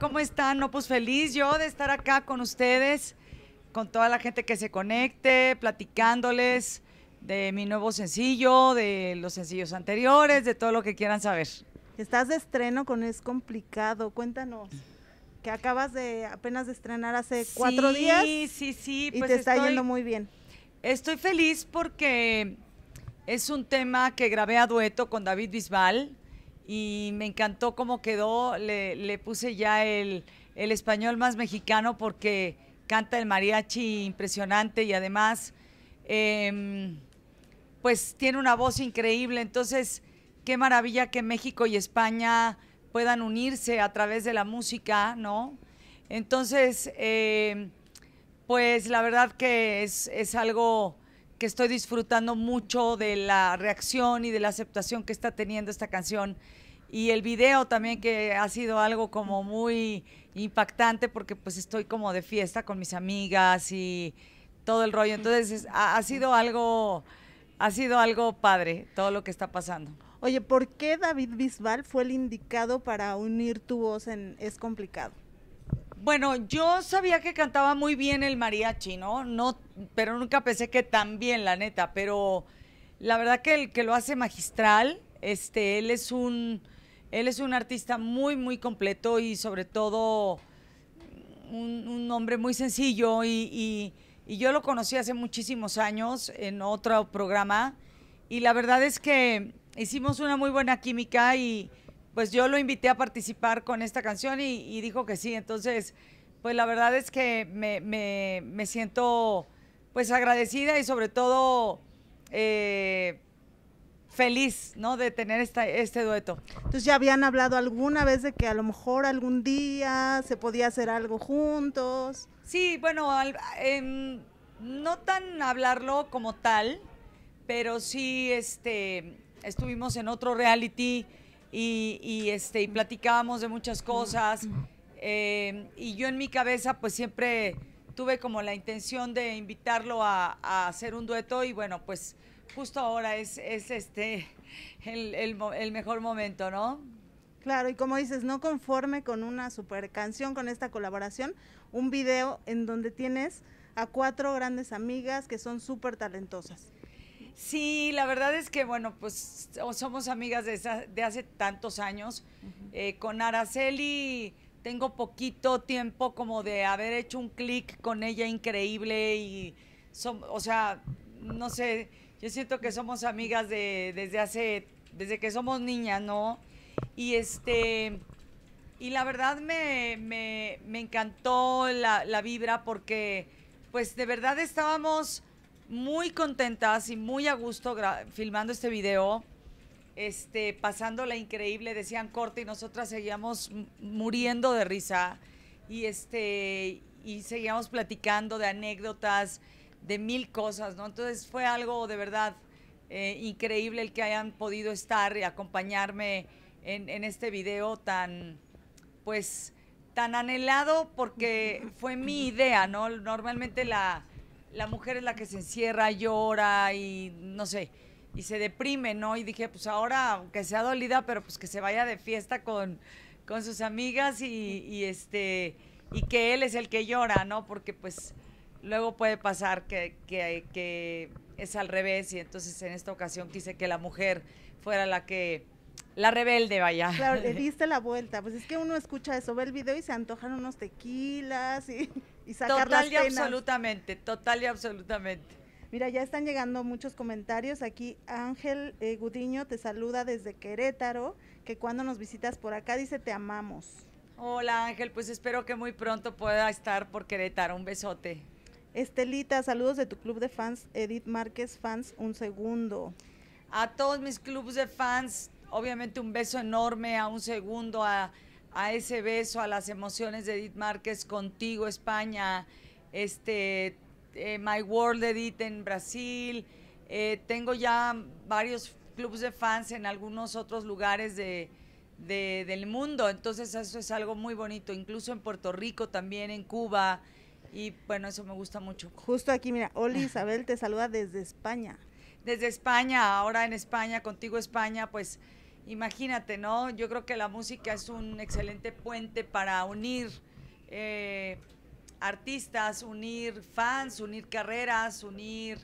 ¿Cómo están? No, pues feliz yo de estar acá con ustedes, con toda la gente que se conecte, platicándoles de mi nuevo sencillo, de los sencillos anteriores, de todo lo que quieran saber. Estás de estreno con Es Complicado, cuéntanos. Que acabas de apenas de estrenar hace cuatro días. Sí, sí, sí. Pues y te está yendo muy bien. Estoy feliz porque es un tema que grabé a dueto con David Bisbal y me encantó cómo quedó. Le, puse ya el, español más mexicano porque canta el mariachi impresionante y además, em, pues tiene una voz increíble. Entonces, qué maravilla que México y España puedan unirse a través de la música, ¿no? Entonces, em, pues la verdad que es, es algo que estoy disfrutando mucho de la reacción y de la aceptación que está teniendo esta canción y el video también que ha sido algo como muy impactante porque pues estoy como de fiesta con mis amigas y todo el rollo. Entonces ha, sido algo ha sido algo padre todo lo que está pasando. Oye, ¿por qué David Bisbal fue el indicado para unir tu voz en Es complicado? Bueno, yo sabía que cantaba muy bien el mariachi, ¿no? No, pero nunca pensé que tan bien, la neta, pero la verdad que el que lo hace magistral este, él es un, él es un artista muy, muy completo y sobre todo un, hombre muy sencillo y, yo lo conocí hace muchísimos años en otro programa y la verdad es que hicimos una muy buena química y pues yo lo invité a participar con esta canción y, dijo que sí, entonces pues la verdad es que me, siento pues agradecida y sobre todo... Eh, feliz, ¿no? De tener este dueto. Entonces ya habían hablado alguna vez de que a lo mejor algún día se podía hacer algo juntos. Sí, bueno, em, no tan hablarlo como tal, pero sí, este, estuvimos en otro reality y, este, y platicábamos de muchas cosas. Em, y yo en mi cabeza, pues siempre tuve como la intención de invitarlo a hacer un dueto y bueno, pues justo ahora es, este el, mejor momento, ¿no? Claro, y como dices, no conforme con una super canción, con esta colaboración, un video en donde tienes a cuatro grandes amigas que son súper talentosas. Sí, la verdad es que, bueno, pues somos amigas de, hace tantos años. Eh, con Araceli tengo poquito tiempo como de haber hecho un clic con ella increíble y, son, o sea, no sé, yo siento que somos amigas desde hace, desde que somos niñas, ¿no? Y este, y la verdad me, encantó la, vibra porque, pues de verdad estábamos muy contentas y muy a gusto filmando este video. Este, pasándola increíble, decían corte y nosotras seguíamos muriendo de risa y este y seguíamos platicando de anécdotas, de mil cosas, ¿no? Entonces fue algo de verdad eh, increíble el que hayan podido estar y acompañarme en, este video tan, pues, tan anhelado porque fue mi idea, ¿no? Normalmente la, mujer es la que se encierra, llora y no sé, y se deprime, ¿no? Y dije, pues ahora, aunque sea dolida, pero pues que se vaya de fiesta con, sus amigas y, y este y que él es el que llora, ¿no? Porque pues luego puede pasar que, es al revés y entonces en esta ocasión quise que la mujer fuera la que... La rebelde, vaya. Claro, le diste la vuelta. Pues es que uno escucha eso, ve el video y se antojan unos tequilas y, y sacar Total y absolutamente, total y absolutamente. Mira, ya están llegando muchos comentarios. Aquí Ángel eh, Gudiño te saluda desde Querétaro, que cuando nos visitas por acá dice te amamos. Hola Ángel, pues espero que muy pronto pueda estar por Querétaro. Un besote. Estelita, saludos de tu club de fans, Edith Márquez Fans, un segundo. A todos mis clubes de fans, obviamente un beso enorme, a un segundo, a, ese beso, a las emociones de Edith Márquez contigo, España, este, eh, My World Edith en Brasil. Eh, tengo ya varios clubes de fans en algunos otros lugares del mundo, entonces eso es algo muy bonito, incluso en Puerto Rico, también en Cuba. Y bueno, eso me gusta mucho. Justo aquí, mira, Oli Isabel te saluda desde España. Desde España, ahora en España, contigo España, pues imagínate, ¿no? Yo creo que la música es un excelente puente para unir eh, artistas, unir fans, unir carreras, unir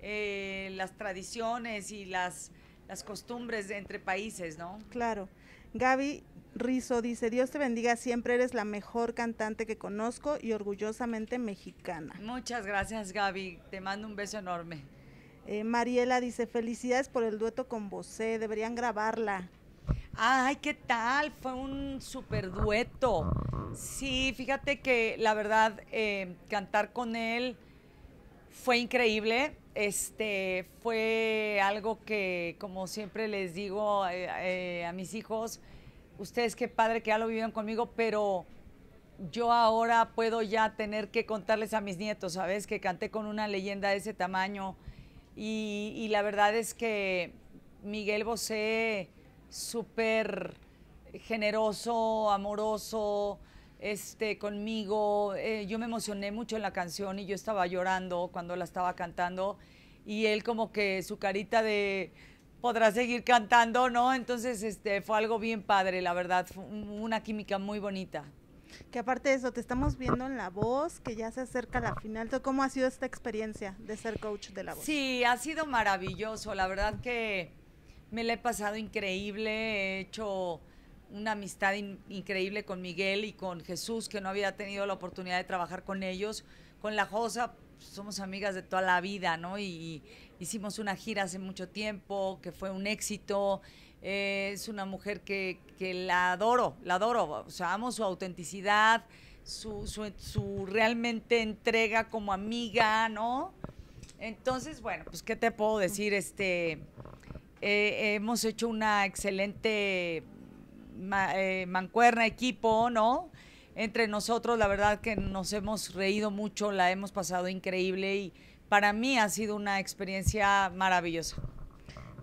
eh, las tradiciones y las, las costumbres entre países, ¿no? Claro. Gaby Rizo dice, Dios te bendiga, siempre eres la mejor cantante que conozco y orgullosamente mexicana. Muchas gracias Gaby, te mando un beso enorme. Eh, Mariela dice, felicidades por el dueto con vos, deberían grabarla. Ay, ¿qué tal? Fue un super dueto. Sí, fíjate que la verdad, eh, cantar con él fue increíble este, fue algo que, como siempre les digo eh, eh, a mis hijos, ustedes qué padre que ya lo vivieron conmigo, pero yo ahora puedo ya tener que contarles a mis nietos, ¿sabes? Que canté con una leyenda de ese tamaño. Y, y la verdad es que Miguel Bosé, súper generoso, amoroso, este, conmigo. Eh, yo me emocioné mucho en la canción y yo estaba llorando cuando la estaba cantando y él como que su carita de podrá seguir cantando, ¿no? Entonces este, fue algo bien padre, la verdad, una química muy bonita. Que aparte de eso, te estamos viendo en La Voz, que ya se acerca a la final. ¿Cómo ha sido esta experiencia de ser coach de La Voz? Sí, ha sido maravilloso. La verdad que me la he pasado increíble. He hecho una amistad increíble con Miguel y con Jesús, que no había tenido la oportunidad de trabajar con ellos. Con la Josa pues, somos amigas de toda la vida, ¿no? Y, hicimos una gira hace mucho tiempo, que fue un éxito. Eh, es una mujer que, la adoro, la adoro. O sea, amo su autenticidad, su, realmente entrega como amiga, ¿no? Entonces, bueno, pues, ¿qué te puedo decir? Este, eh, hemos hecho una excelente eh, mancuerna, equipo, ¿no? Entre nosotros, la verdad que nos hemos reído mucho, la hemos pasado increíble y para mí ha sido una experiencia maravillosa.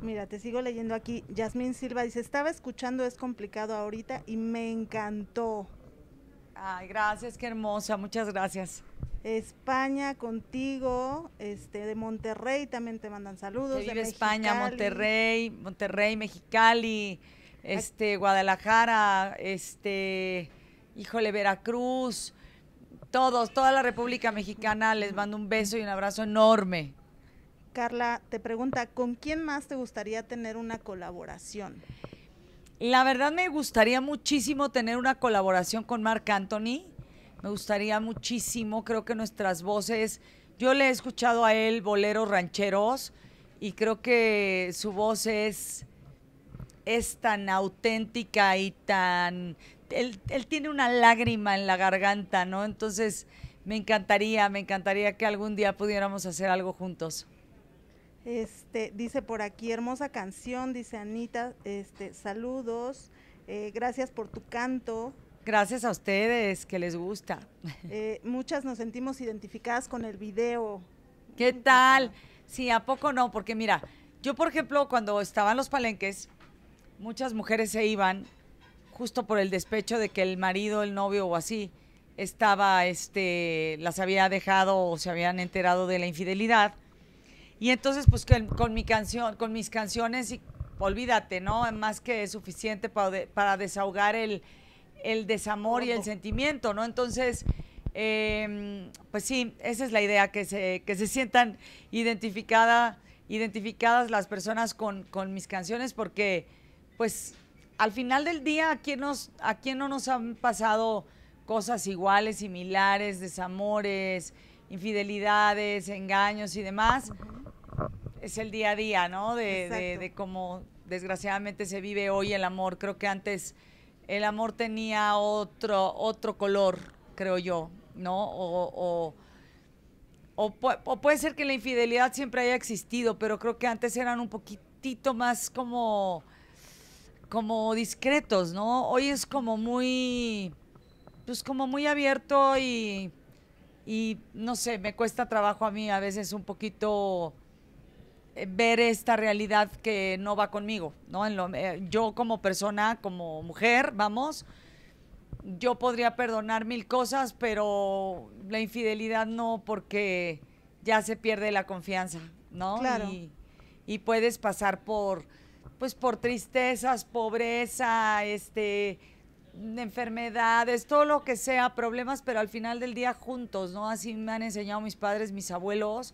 Mira, te sigo leyendo aquí. Yasmín Silva dice, estaba escuchando Es Complicado ahorita y me encantó. Ay, gracias, qué hermosa, muchas gracias. España contigo, este de Monterrey también te mandan saludos. de España, Monterrey, Monterrey, Mexicali este, Guadalajara, este, híjole, Veracruz, todos, toda la República Mexicana, les mando un beso y un abrazo enorme. Carla, te pregunta, ¿con quién más te gustaría tener una colaboración? La verdad me gustaría muchísimo tener una colaboración con Marc Anthony. Me gustaría muchísimo, creo que nuestras voces, yo le he escuchado a él boleros rancheros y creo que su voz es es tan auténtica y tan... Él, tiene una lágrima en la garganta, ¿no? Entonces, me encantaría, me encantaría que algún día pudiéramos hacer algo juntos. Este, dice por aquí, hermosa canción, dice Anita, este, saludos, eh, gracias por tu canto. Gracias a ustedes, que les gusta. Eh, muchas nos sentimos identificadas con el video. ¿Qué tal? Sí, ¿a poco no? Porque mira, yo por ejemplo, cuando estaban los palenques, muchas mujeres se iban justo por el despecho de que el marido, el novio o así estaba, este, las había dejado o se habían enterado de la infidelidad. Y entonces, pues con, mi canción, con mis canciones, olvídate, ¿no? Más que suficiente para, desahogar el, desamor y el sentimiento, ¿no? Entonces, em, pues sí, esa es la idea, que se, sientan identificadas las personas con, con mis canciones, porque pues al final del día, ¿a quién, nos, ¿a no nos han pasado cosas iguales, similares, desamores, infidelidades, engaños y demás? Es el día a día, ¿no? De, cómo desgraciadamente se vive hoy el amor. Creo que antes el amor tenía otro, otro color, creo yo, ¿no? o, puede ser que la infidelidad siempre haya existido, pero creo que antes eran un poquitito más como como discretos, ¿no? Hoy es como muy, pues como muy abierto y, y no sé, me cuesta trabajo a mí a veces un poquito eh, ver esta realidad que no va conmigo, ¿no? En lo, eh, yo como persona, como mujer, vamos, yo podría perdonar mil cosas, pero la infidelidad no, porque ya se pierde la confianza, ¿no? Claro. y puedes pasar por pues por tristezas, pobreza, este, enfermedades, todo lo que sea, problemas, pero al final del día juntos, ¿no? Así me han enseñado mis padres, mis abuelos.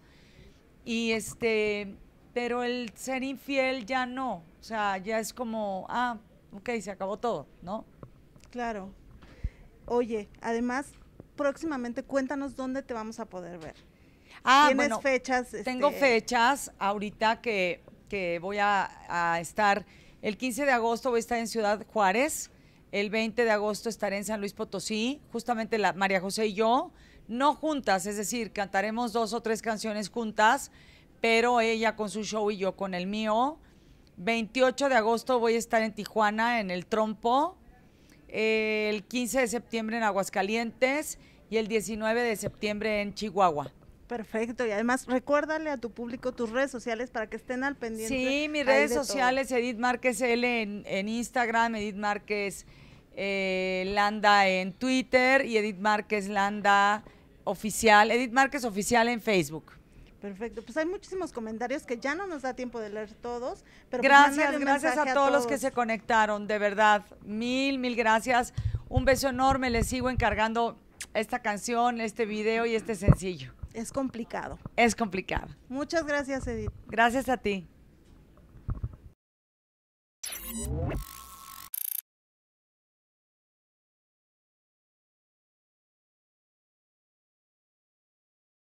Y este, pero el ser infiel ya no, o sea, ya es como, ah, ok, se acabó todo, ¿no? Claro. Oye, además, próximamente cuéntanos dónde te vamos a poder ver. Ah, ¿Tienes fechas? Tengo este? fechas ahorita que que voy a, estar, el 15 de agosto voy a estar en Ciudad Juárez, el 20 de agosto estaré en San Luis Potosí, justamente la, María José y yo, no juntas, es decir, cantaremos dos o tres canciones juntas, pero ella con su show y yo con el mío. 28 de agosto voy a estar en Tijuana, en el Trompo, el 15 de septiembre en Aguascalientes y el 19 de septiembre en Chihuahua. Perfecto, y además recuérdale a tu público tus redes sociales para que estén al pendiente. Sí, mis redes sociales, Edith Márquez L en, Instagram, Edith Márquez eh, Landa en Twitter y Edith Márquez Landa Oficial, Edith Márquez Oficial en Facebook. Perfecto, pues hay muchísimos comentarios que ya no nos da tiempo de leer todos. Pero pues gracias, gracias a a todos los que se conectaron, de verdad, mil, mil gracias. Un beso enorme, les sigo encargando esta canción, este video y este sencillo es complicado. Es complicado. Muchas gracias, Edith. Gracias a ti.